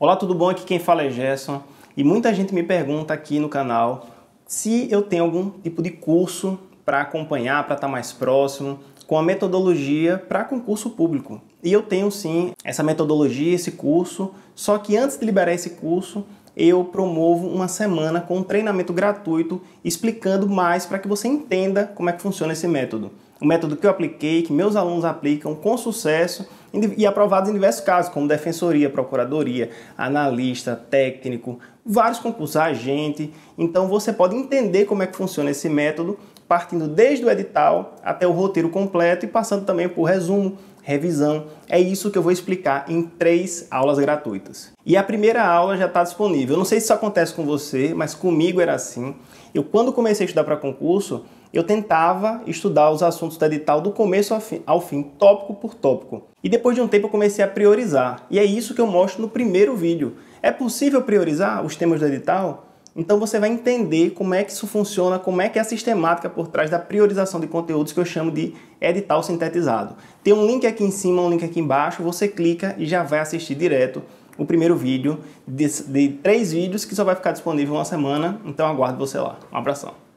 Olá, tudo bom? Aqui quem fala é Gerson e muita gente me pergunta aqui no canal se eu tenho algum tipo de curso para acompanhar, para estar tá mais próximo, com a metodologia para concurso público. E eu tenho sim essa metodologia, esse curso, só que antes de liberar esse curso, eu promovo uma semana com um treinamento gratuito explicando mais para que você entenda como é que funciona esse método. O método que eu apliquei, que meus alunos aplicam com sucesso e aprovados em diversos casos, como defensoria, procuradoria, analista, técnico, vários concursos, agente. Então você pode entender como é que funciona esse método, partindo desde o edital até o roteiro completo e passando também por resumo, revisão. É isso que eu vou explicar em três aulas gratuitas. E a primeira aula já está disponível. Eu não sei se isso acontece com você, mas comigo era assim. Eu quando comecei a estudar para concurso, eu tentava estudar os assuntos do edital do começo ao fim, ao fim, tópico por tópico. E depois de um tempo eu comecei a priorizar. E é isso que eu mostro no primeiro vídeo. É possível priorizar os temas do edital? Então você vai entender como é que isso funciona, como é que é a sistemática por trás da priorização de conteúdos que eu chamo de edital sintetizado. Tem um link aqui em cima, um link aqui embaixo, você clica e já vai assistir direto o primeiro vídeo de, de três vídeos que só vai ficar disponível uma semana. Então aguardo você lá. Um abração.